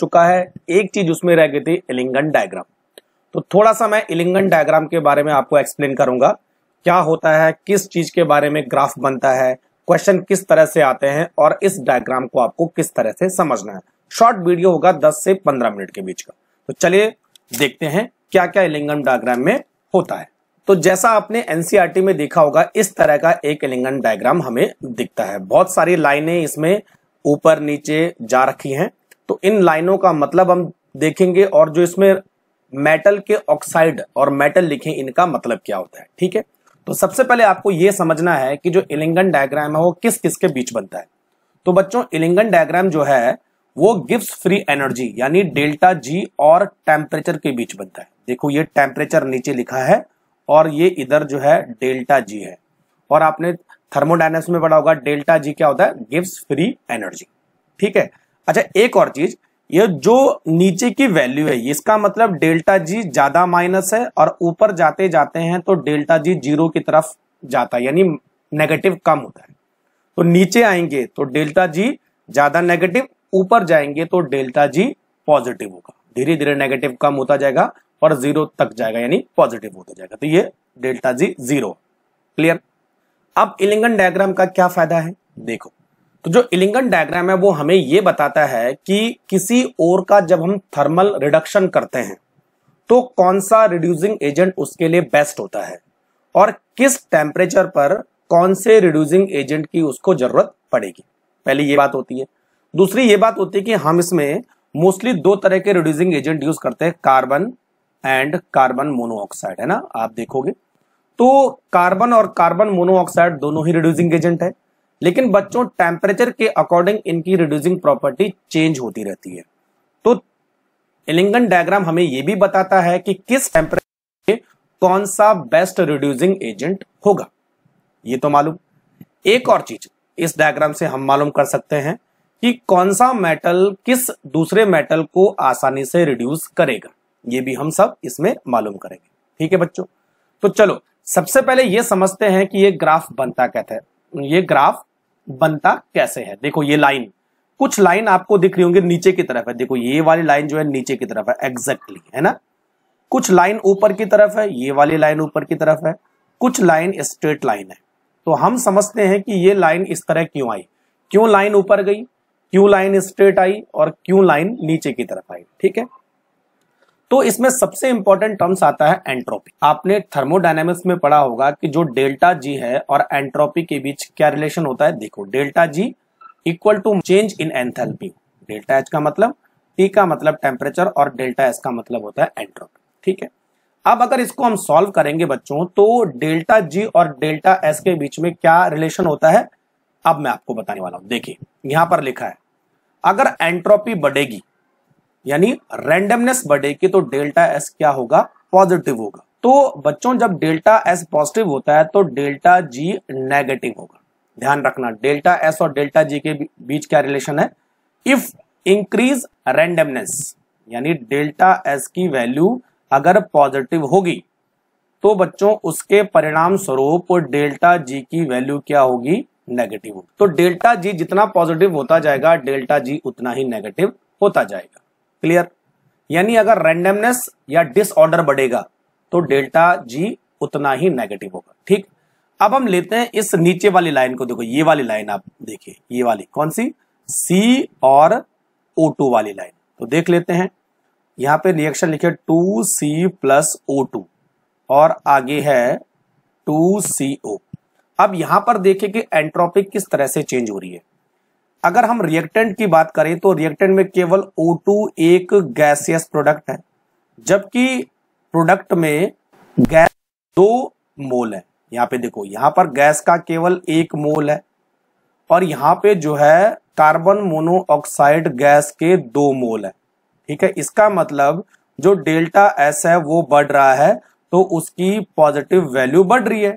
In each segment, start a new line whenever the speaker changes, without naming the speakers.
चुका है एक चीज उसमें रह गई थी इलिंगन डायग्राम तो थोड़ा सा मैं इलिंगन डायग्राम के बारे में आपको एक्सप्लेन करूंगा क्या होता है किस चीज के बारे में ग्राफ बनता है क्वेश्चन किस तरह से आते हैं और इस डायग्राम को आपको किस तरह से समझना है शॉर्ट वीडियो होगा 10 से 15 मिनट के बीच का तो चलिए देखते हैं क्या क्या इलिंगन डायग्राम में होता है तो जैसा आपने एनसीआरटी e में देखा होगा इस तरह का एक इलिंगन डायग्राम हमें दिखता है बहुत सारी लाइनें इसमें ऊपर नीचे जा रखी हैं तो इन लाइनों का मतलब हम देखेंगे और जो इसमें मेटल के ऑक्साइड और मेटल लिखे इनका मतलब क्या होता है ठीक है तो सबसे पहले आपको यह समझना है कि जो इलिंगन डायग्राम है वो किस किस के बीच बनता है तो बच्चों इलिंगन डायग्राम जो है वो गिव्स फ्री एनर्जी यानी डेल्टा जी और टेम्परेचर के बीच बनता है देखो ये टेम्परेचर नीचे लिखा है और ये इधर जो है डेल्टा जी है और आपने थर्मोडाइनमिक्स में पढ़ा होगा डेल्टा जी क्या होता है गिव्स फ्री एनर्जी ठीक है अच्छा एक और चीज ये जो नीचे की वैल्यू है इसका मतलब डेल्टा जी ज्यादा माइनस है और ऊपर जाते जाते हैं तो डेल्टा जी जीरो की तरफ जाता है यानी नेगेटिव कम होता है तो नीचे आएंगे तो डेल्टा जी ज्यादा नेगेटिव ऊपर जाएंगे तो डेल्टा जी पॉजिटिव होगा धीरे धीरे नेगेटिव कम होता जाएगा और जीरो तक जाएगा यानी पॉजिटिव होता जाएगा तो ये डेल्टा जी जीरो क्लियर अब इलिंगन डायग्राम का क्या फायदा है देखो तो जो इलिंगन डायग्राम है वो हमें ये बताता है कि किसी और का जब हम थर्मल रिडक्शन करते हैं तो कौन सा रिड्यूसिंग एजेंट उसके लिए बेस्ट होता है और किस टेम्परेचर पर कौन से रिड्यूसिंग एजेंट की उसको जरूरत पड़ेगी पहली ये बात होती है दूसरी ये बात होती है कि हम इसमें मोस्टली दो तरह के रिड्यूसिंग एजेंट यूज करते हैं कार्बन एंड कार्बन मोनोऑक्साइड है ना आप देखोगे तो कार्बन और कार्बन मोनोऑक्साइड दोनों ही रिड्यूसिंग एजेंट है लेकिन बच्चों टेम्परेचर के अकॉर्डिंग इनकी रिड्यूसिंग प्रॉपर्टी चेंज होती रहती है तो एलिंगन डायग्राम हमें यह भी बताता है कि किस टेम्परेचर कौन सा बेस्ट रिड्यूसिंग एजेंट होगा ये तो मालूम एक और चीज इस डायग्राम से हम मालूम कर सकते हैं कि कौन सा मेटल किस दूसरे मेटल को आसानी से रिड्यूस करेगा ये भी हम सब इसमें मालूम करेंगे ठीक है बच्चों तो चलो सबसे पहले ये समझते हैं कि ये ग्राफ बनता कहता है ये ग्राफ बनता कैसे है देखो ये लाइन कुछ लाइन आपको दिख रही होंगी नीचे की तरफ है देखो ये वाली लाइन जो है नीचे की तरफ है एग्जैक्टली exactly, है ना कुछ लाइन ऊपर की तरफ है ये वाली लाइन ऊपर की तरफ है कुछ लाइन स्ट्रेट लाइन है तो हम समझते हैं कि ये लाइन इस तरह क्यों आई क्यों लाइन ऊपर गई क्यों लाइन स्ट्रेट आई और क्यों लाइन नीचे की तरफ आई ठीक है तो इसमें सबसे इंपॉर्टेंट टर्म्स आता है एंट्रोपी आपने थर्मोडाइनमिक्स में पढ़ा होगा कि जो डेल्टा जी है और एंट्रोपी के बीच क्या रिलेशन होता है देखो delta G equal to change in enthalpy delta H का मतलब टी का मतलब टेम्परेचर और डेल्टा एस का मतलब होता है एंट्रोपी ठीक है अब अगर इसको हम सॉल्व करेंगे बच्चों तो डेल्टा जी और डेल्टा एस के बीच में क्या रिलेशन होता है अब मैं आपको बताने वाला हूं देखिए यहां पर लिखा है अगर एंट्रोपी बढ़ेगी यानी रैंडमनेस बढ़ेगी तो डेल्टा एस क्या होगा पॉजिटिव होगा तो बच्चों जब डेल्टा एस पॉजिटिव होता है तो डेल्टा जी नेगेटिव होगा ध्यान रखना डेल्टा एस और डेल्टा जी के बीच क्या रिलेशन है इफ इंक्रीज रैंडमनेस यानी डेल्टा एस की वैल्यू अगर पॉजिटिव होगी तो बच्चों उसके परिणाम स्वरूप डेल्टा जी की वैल्यू क्या होगी नेगेटिव होगी तो डेल्टा जी जितना पॉजिटिव होता जाएगा डेल्टा जी उतना ही नेगेटिव होता जाएगा क्लियर यानी अगर रैंडमनेस या डिसऑर्डर बढ़ेगा तो डेल्टा जी उतना ही नेगेटिव होगा ठीक अब हम लेते हैं इस नीचे वाली लाइन को देखो ये वाली लाइन आप देखिए ये वाली कौन सी सी और ओ टू वाली लाइन तो देख लेते हैं यहां पे रिएक्शन लिखे two C plus O two और आगे है टू सी ओ अब यहां पर देखिए कि एंट्रोपिक किस तरह से चेंज हो रही है अगर हम रिएक्टेंट की बात करें तो रिएक्टेंट में केवल O2 एक गैसियस प्रोडक्ट है जबकि प्रोडक्ट में गैस दो मोल है यहाँ पे देखो यहाँ पर गैस का केवल एक मोल है और यहाँ पे जो है कार्बन मोनोऑक्साइड गैस के दो मोल है ठीक है इसका मतलब जो डेल्टा एस है वो बढ़ रहा है तो उसकी पॉजिटिव वैल्यू बढ़ रही है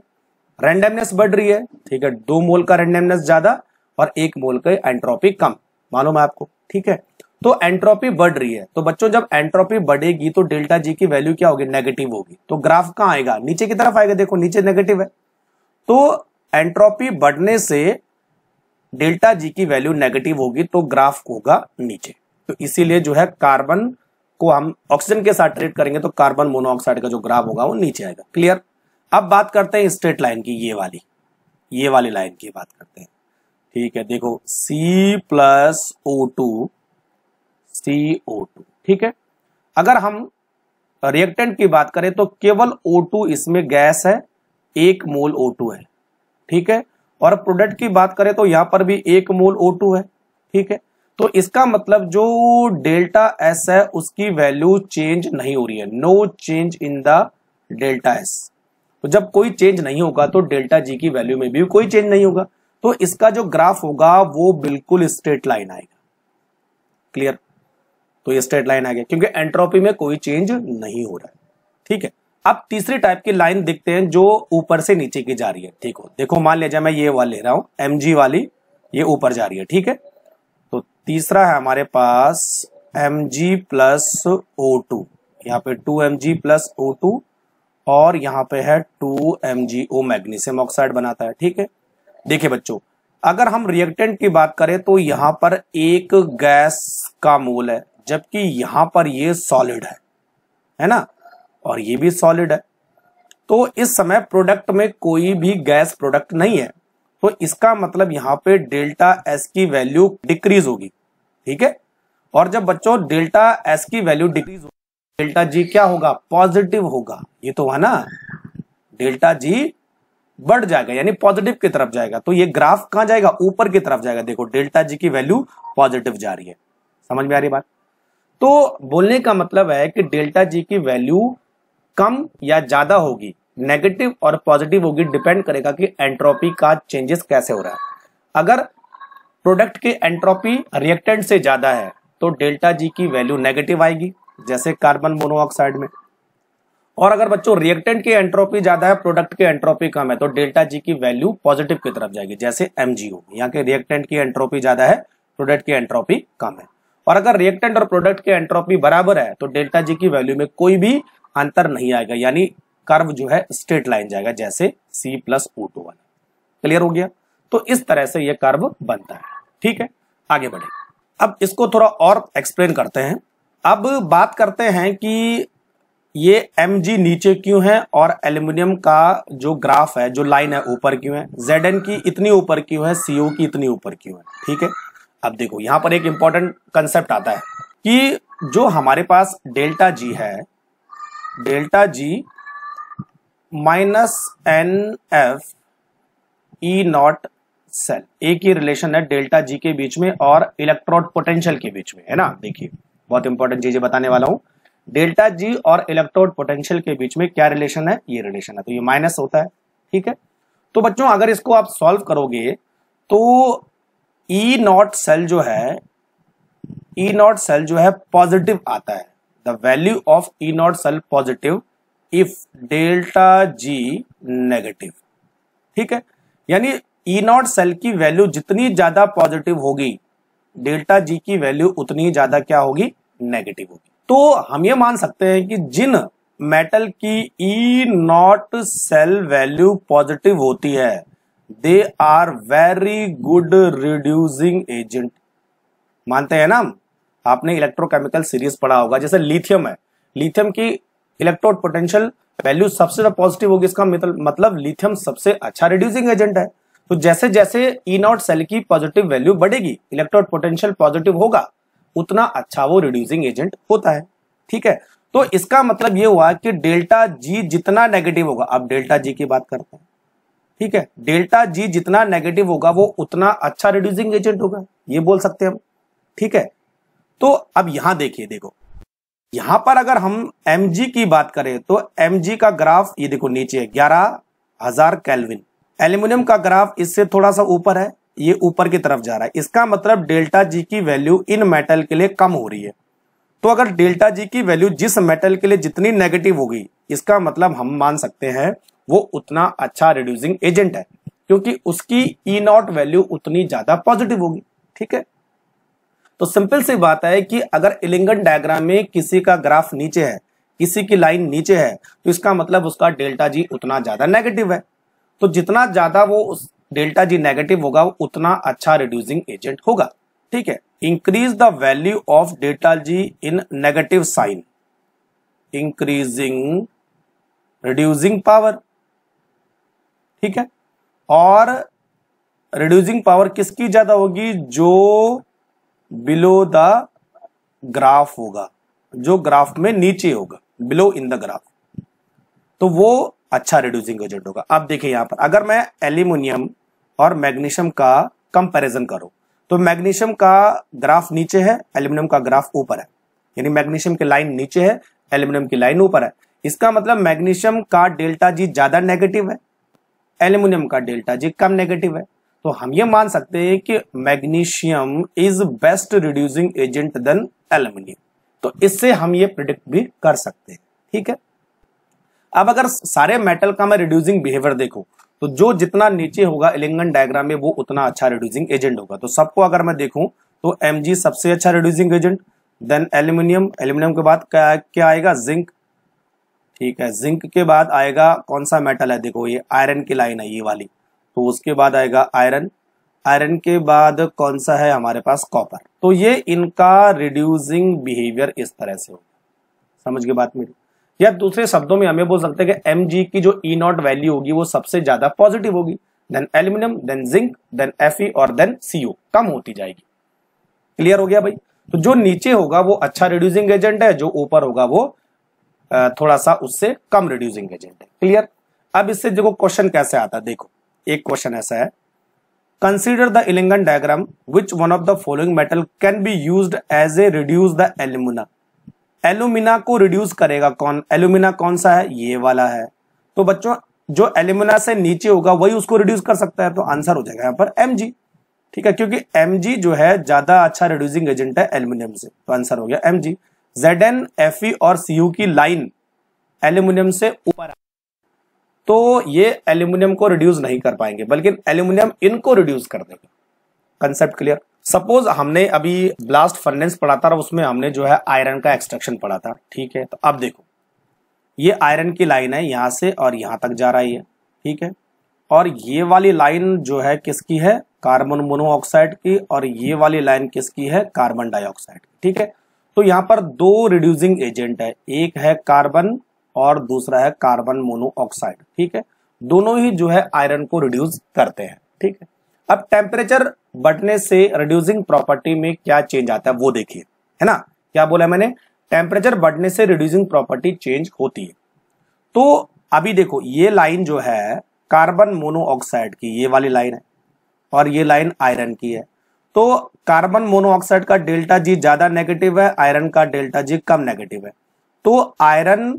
रेंडमनेस बढ़ रही है ठीक है दो मोल का रेंडमनेस ज्यादा और एक मोल का एंट्रोपी कम मालूम है आपको ठीक है तो एंट्रोपी बढ़ रही है तो बच्चों जब एंट्रोपी बढ़ेगी तो डेल्टा जी की वैल्यू क्या होगी नेगेटिव होगी तो ग्राफ कहाँ आएगा नीचे की तरफ आएगा देखो नीचे नेगेटिव है तो एंट्रोपी बढ़ने से डेल्टा जी की वैल्यू नेगेटिव होगी तो ग्राफ होगा नीचे तो इसीलिए जो है कार्बन को हम ऑक्सीजन के साथ ट्रीट करेंगे तो कार्बन मोनोऑक्साइड का जो ग्राफ होगा वो नीचे आएगा क्लियर अब बात करते हैं स्ट्रेट लाइन की ये वाली ये वाली लाइन की बात करते हैं ठीक है देखो C plus O two C O two ठीक है अगर हम रिएक्टेंट की बात करें तो केवल O2 इसमें गैस है एक मोल O2 है ठीक है और प्रोडक्ट की बात करें तो यहां पर भी एक मोल O2 है ठीक है तो इसका मतलब जो डेल्टा एस है उसकी वैल्यू चेंज नहीं हो रही है no change in the delta S तो जब कोई चेंज नहीं होगा तो डेल्टा जी की वैल्यू में भी कोई चेंज नहीं होगा तो इसका जो ग्राफ होगा वो बिल्कुल स्ट्रेट लाइन आएगा क्लियर तो ये स्ट्रेट लाइन आ गया क्योंकि एंट्रोपी में कोई चेंज नहीं हो रहा है ठीक है अब तीसरी टाइप की लाइन देखते हैं जो ऊपर से नीचे की जा रही है ठीक हो देखो मान जाए मैं ये वाला ले रहा हूं एम वाली ये ऊपर जा रही है ठीक है तो तीसरा है हमारे पास M G plus O two यहाँ पे two M G plus O two और यहाँ पे है two M G O magnesium oxide बनाता है ठीक है देखिए बच्चों अगर हम रिएक्टेंट की बात करें तो यहां पर एक गैस का मोल है जबकि यहां पर ये सॉलिड है है ना और ये भी सॉलिड है तो इस समय प्रोडक्ट में कोई भी गैस प्रोडक्ट नहीं है तो इसका मतलब यहां पे डेल्टा एस की वैल्यू डिक्रीज होगी ठीक है और जब बच्चों डेल्टा एस की वैल्यू डिक्रीज होगी डेल्टा जी क्या होगा पॉजिटिव होगा ये तो है ना डेल्टा जी बढ़ जाएगा यानी पॉजिटिव की तरफ जाएगा तो ये ग्राफ कहां जाएगा ऊपर की तरफ जाएगा देखो डेल्टा जी की वैल्यू पॉजिटिव जा रही है समझ में आ रही बात तो बोलने का मतलब है कि डेल्टा जी की वैल्यू कम या ज्यादा होगी नेगेटिव और पॉजिटिव होगी डिपेंड करेगा कि एंट्रोपी का चेंजेस कैसे हो रहा है अगर प्रोडक्ट के एंट्रोपी रिएक्टेंट से ज्यादा है तो डेल्टा जी की वैल्यू नेगेटिव आएगी जैसे कार्बन मोनोऑक्साइड में और अगर बच्चों रिएक्टेंट की एंट्रोपी ज्यादा है प्रोडक्ट की एंट्रोपी कम है तो डेल्टा जी की वैल्यू पॉजिटिव की तरफ जाएगी जैसे एम जी होगी यहाँ के रिएक्टेंट की एंट्रोपी ज्यादा है प्रोडक्ट की एंट्रोपी कम है और अगर रिएक्टेंट और प्रोडक्ट की एंट्रोपी बराबर है तो डेल्टा जी की वैल्यू में कोई भी अंतर नहीं आएगा यानी कर्व जो है स्ट्रेट लाइन जाएगा जैसे C plus O two one clear हो गया तो इस तरह से यह कर्व बनता है ठीक है आगे बढ़े अब इसको थोड़ा और एक्सप्लेन करते हैं अब बात करते हैं कि ये एम जी नीचे क्यों है और एल्यूमिनियम का जो ग्राफ है जो लाइन है ऊपर क्यों है जेड एन की इतनी ऊपर क्यों है सीओ की इतनी ऊपर क्यों है ठीक है अब देखो यहां पर एक इंपॉर्टेंट कंसेप्ट आता है कि जो हमारे पास डेल्टा जी है delta G minus n F E nought cell एक ही रिलेशन है डेल्टा जी के बीच में और इलेक्ट्रोड पोटेंशियल के बीच में है ना देखिए बहुत इंपॉर्टेंट चीजें बताने वाला हूं डेल्टा जी और इलेक्ट्रोड पोटेंशियल के बीच में क्या रिलेशन है ये रिलेशन है तो ये माइनस होता है ठीक है तो बच्चों अगर इसको आप सॉल्व करोगे तो ई नॉट सेल जो है ई नॉट सेल जो है पॉजिटिव आता है the value of E nought cell positive if delta G negative ठीक है यानी ई नॉट सेल की वैल्यू जितनी ज्यादा पॉजिटिव होगी डेल्टा जी की वैल्यू उतनी ज्यादा क्या होगी नेगेटिव होगी तो हम ये मान सकते हैं कि जिन मेटल की E nought cell value positive होती है they are very good reducing agent मानते हैं ना आपने इलेक्ट्रोकेमिकल सीरीज पढ़ा होगा जैसे लिथियम है लिथियम की इलेक्ट्रोड पोटेंशियल वैल्यू सबसे ज्यादा पॉजिटिव होगी इसका मतलब लिथियम सबसे अच्छा रिड्यूसिंग एजेंट है तो जैसे जैसे ई नॉट सेल की पॉजिटिव वैल्यू बढ़ेगी इलेक्ट्रोड पोटेंशियल पॉजिटिव होगा उतना अच्छा वो रिड्यूसिंग एजेंट होता है ठीक है तो इसका मतलब ये हुआ कि डेल्टा जी जितना नेगेटिव होगा अब डेल्टा जी की बात करते हैं ठीक है डेल्टा जी जितना नेगेटिव होगा वो उतना अच्छा रिड्यूसिंग एजेंट होगा ये बोल सकते हैं हम ठीक है तो अब यहां देखिए देखो यहां पर अगर हम एम की बात करें तो एम का ग्राफ ये देखो नीचे ग्यारह हजार कैलविन एल्यूमिनियम का ग्राफ इससे थोड़ा सा ऊपर है ये ऊपर की तरफ जा रहा है इसका मतलब डेल्टा जी की वैल्यू इन मेटल के लिए कम हो रही है तो अगर डेल्टा जी की वैल्यू जिस मेटल के लिए जितनी नेगेटिव होगी इसका मतलब हम मान सकते हैं वो उतना अच्छा रिड्यूसिंग एजेंट है क्योंकि उसकी ई नॉट वैल्यू उतनी ज्यादा पॉजिटिव होगी ठीक है तो सिंपल सी बात है कि अगर इलिंगन डायग्राम में किसी का ग्राफ नीचे है किसी की लाइन नीचे है तो इसका मतलब उसका डेल्टा जी उतना ज्यादा नेगेटिव है तो जितना ज्यादा वो उस डेल्टा जी नेगेटिव होगा उतना अच्छा रिड्यूसिंग एजेंट होगा ठीक है increase the value of delta G in negative sign increasing reducing power ठीक है और रिड्यूसिंग पावर किसकी ज्यादा होगी जो बिलो द ग्राफ होगा जो ग्राफ में नीचे होगा बिलो इन द ग्राफ तो वो अच्छा रिड्यूसिंग एजेंट होगा अब देखिए यहां पर अगर मैं एल्यूमिनियम और मैग्नीशियम का कंपैरिजन करो तो मैग्नीशियम का ग्राफ नीचे है एल्यूमिनियम का ग्राफ ऊपर है यानी मैग्नीशियम की लाइन नीचे है एल्यूमिनियम की लाइन ऊपर है इसका मतलब मैग्नीशियम का डेल्टा जी ज्यादा नेगेटिव है एल्यूमिनियम का डेल्टा जी कम नेगेटिव है तो हम ये मान सकते हैं कि magnesium is best reducing agent then aluminium तो इससे हम ये प्रिडिक्ट भी कर सकते हैं ठीक है अब अगर सारे मेटल का मैं रिड्यूसिंग बिहेवियर देखूं तो जो जितना नीचे होगा एलिंगन डायग्राम में वो उतना अच्छा रिड्यूसिंग एजेंट होगा तो सबको अगर मैं देखूं तो एम सबसे अच्छा reducing agent then aluminium aluminium के बाद क्या क्या आएगा जिंक ठीक है जिंक के बाद आएगा कौन सा मेटल है देखो ये आयरन की लाइन है ये वाली तो उसके बाद आएगा आयरन आयरन के बाद कौन सा है हमारे पास कॉपर तो ये इनका रिड्यूसिंग बिहेवियर इस तरह से होगा समझ के बात मेरी या दूसरे शब्दों में हमें बोल सकते हैं कि एम की जो ई नॉट वैल्यू होगी वो सबसे ज्यादा पॉजिटिव होगी then aluminium then zinc then F और देन सीओ कम होती जाएगी क्लियर हो गया भाई तो जो नीचे होगा वो अच्छा रिड्यूसिंग एजेंट है जो ऊपर होगा वो थोड़ा सा उससे कम रिड्यूसिंग एजेंट है क्लियर अब इससे देखो क्वेश्चन कैसे आता है देखो एक क्वेश्चन ऐसा है consider the Ellingham diagram which one of the following metal can be use as a reduce the alumina alumina को रिड्यूस करेगा कौन एलुमिना कौन सा है ये वाला है तो बच्चों जो एलुमिना से नीचे होगा वही उसको रिड्यूस कर सकता है तो आंसर हो जाएगा यहां पर एम ठीक है क्योंकि एम जो है ज्यादा अच्छा रिड्यूसिंग एजेंट है एल्यूमिनियम से तो आंसर हो गया M G Z N F और सी की लाइन एल्यूमिनियम से ऊपर तो ये एल्यूमिनियम को रिड्यूस नहीं कर पाएंगे बल्कि एल्यूमिनियम इनको रिड्यूस कर देगा कंसेप्ट क्लियर सपोज हमने अभी ब्लास्ट फर्नेस पढ़ा था और उसमें हमने जो है आयरन का एक्सट्रक्शन पढ़ा था ठीक है तो अब देखो ये आयरन की लाइन है यहाँ से और यहाँ तक जा रहा है ठीक है और ये वाली लाइन जो है किसकी है कार्बन मोनोऑक्साइड की और ये वाली लाइन किसकी है कार्बन डाइऑक्साइड ठीक है तो यहाँ पर दो रिड्यूसिंग एजेंट है एक है कार्बन और दूसरा है कार्बन मोनोऑक्साइड ठीक है दोनों ही जो है आयरन को रिड्यूस करते हैं ठीक है अब टेम्परेचर बटने से रिड्यूसिंग प्रॉपर्टी में क्या चेंज आता है वो देखिए है ना क्या बोला मैंने टेम्परेचर बढ़ने से रिड्यूसिंग प्रॉपर्टी चेंज होती है तो अभी देखो ये लाइन जो है कार्बन मोनोऑक्साइड की ये वाली लाइन है और ये लाइन आयरन की है तो कार्बन मोनोऑक्साइड का डेल्टा जी ज्यादा नेगेटिव है आयरन का डेल्टा जी कम नेगेटिव है तो आयरन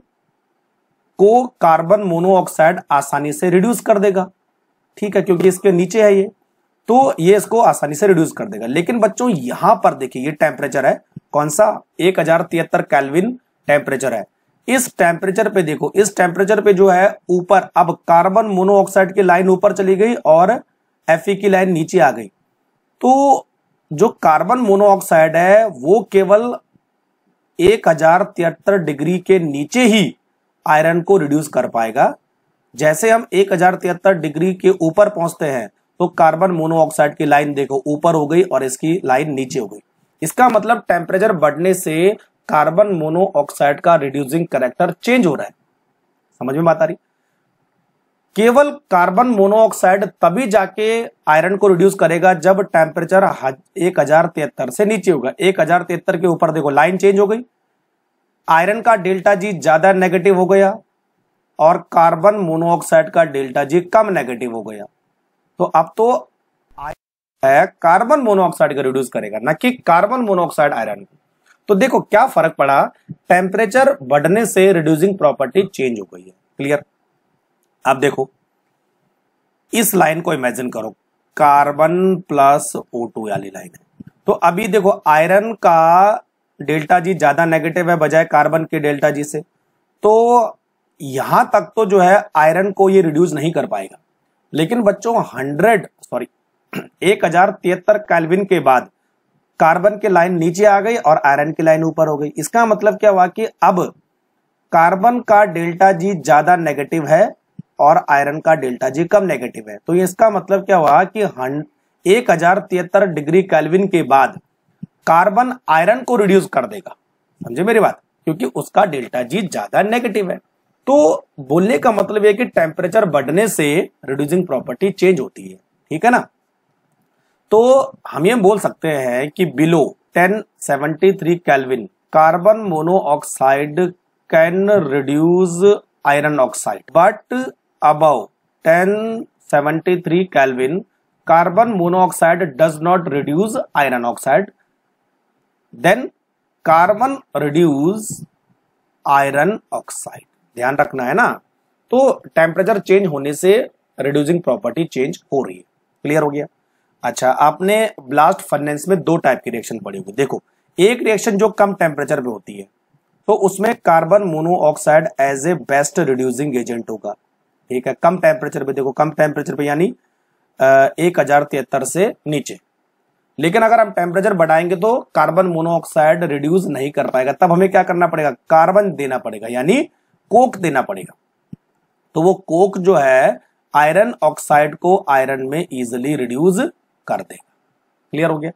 को कार्बन मोनोऑक्साइड आसानी से रिड्यूस कर देगा ठीक है क्योंकि इसके नीचे है ये तो ये इसको आसानी से रिड्यूस कर देगा लेकिन बच्चों यहां पर देखिए ये टेम्परेचर है कौन सा एक हजार तिहत्तर कैलविन टेम्परेचर है इस टेम्परेचर पे देखो इस टेम्परेचर पे जो है ऊपर अब कार्बन मोनोऑक्साइड की लाइन ऊपर चली गई और एफ की लाइन नीचे आ गई तो जो कार्बन मोनोऑक्साइड है वो केवल एक हजार तिहत्तर डिग्री के नीचे ही आयरन को रिड्यूस कर पाएगा जैसे हम एक हजार तिहत्तर डिग्री के ऊपर पहुंचते हैं तो कार्बन मोनोऑक्साइड की लाइन देखो ऊपर हो गई और इसकी लाइन नीचे हो गई इसका मतलब टेम्परेचर बढ़ने से कार्बन मोनोऑक्साइड का रिड्यूसिंग करेक्टर चेंज हो रहा है समझ में बात आ रही केवल कार्बन मोनोऑक्साइड तभी जाके आयरन को रिड्यूस करेगा जब टेम्परेचर एक हजार तिहत्तर से नीचे होगा एक हजार तिहत्तर के ऊपर देखो लाइन चेंज हो गई आयरन का डेल्टा जी ज्यादा नेगेटिव हो गया और कार्बन मोनोऑक्साइड का डेल्टा जी कम नेगेटिव हो गया तो अब तो कार्बन मोनोऑक्साइड को रिड्यूस करेगा ना कि कार्बन मोनोऑक्साइड आयरन को तो देखो क्या फर्क पड़ा टेम्परेचर बढ़ने से रिड्यूसिंग प्रॉपर्टी चेंज हो गई है क्लियर अब देखो इस लाइन को इमेजिन करो कार्बन प्लस ओ टू वाली लाइन है तो अभी देखो आयरन का डेल्टा जी ज्यादा नेगेटिव है बजाय कार्बन के डेल्टा जी से तो यहां तक तो जो है आयरन को ये रिड्यूस नहीं कर पाएगा लेकिन बच्चों हंड्रेड सॉरी एक हजार तिहत्तर कैलविन के बाद कार्बन की लाइन नीचे आ गई और आयरन की लाइन ऊपर हो गई इसका मतलब क्या हुआ कि अब कार्बन का डेल्टा जी ज्यादा नेगेटिव है और आयरन का डेल्टा जी कम नेगेटिव है तो इसका मतलब क्या हुआ कि एक हजार तिहत्तर डिग्री कैलविन के बाद कार्बन आयरन को रिड्यूस कर देगा समझे मेरी बात क्योंकि उसका डेल्टा जी ज्यादा नेगेटिव है तो बोलने का मतलब है कि टेम्परेचर बढ़ने से रिड्यूसिंग प्रॉपर्टी चेंज होती है ठीक है ना तो हम ये बोल सकते हैं कि below 1073 kelvin carbon monoxide can reduce iron oxide but above 1073 kelvin carbon monoxide does not reduce iron oxide then carbon reduce iron oxide ध्यान रखना है ना तो टेम्परेचर चेंज होने से रिड्यूसिंग प्रॉपर्टी चेंज हो रही है क्लियर हो गया अच्छा आपने ब्लास्ट फर्नेस में दो टाइप की रिएक्शन पड़ी होगी देखो एक रिएक्शन जो कम टेम्परेचर में होती है तो उसमें carbon monoxide as a best reducing agent होगा ठीक है कम टेम्परेचर पे देखो कम टेम्परेचर पे यानी एक हजार तिहत्तर से नीचे लेकिन अगर हम टेम्परेचर बढ़ाएंगे तो कार्बन मोनोऑक्साइड रिड्यूस नहीं कर पाएगा तब हमें क्या करना पड़ेगा कार्बन देना पड़ेगा यानी कोक देना पड़ेगा तो वो कोक जो है आयरन ऑक्साइड को आयरन में इजिली रिड्यूज कर देगा क्लियर हो गया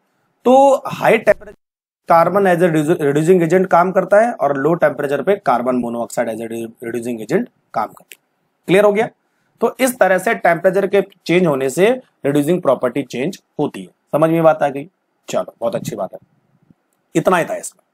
तो high temperature carbon as a reducing agent काम करता है और लो टेम्परेचर पे carbon monoxide as a reducing agent काम करता है क्लियर हो गया तो इस तरह से टेम्परेचर के चेंज होने से रिड्यूसिंग प्रॉपर्टी चेंज होती है समझ में बात आ गई चलो बहुत अच्छी बात है इतना ही था इसमें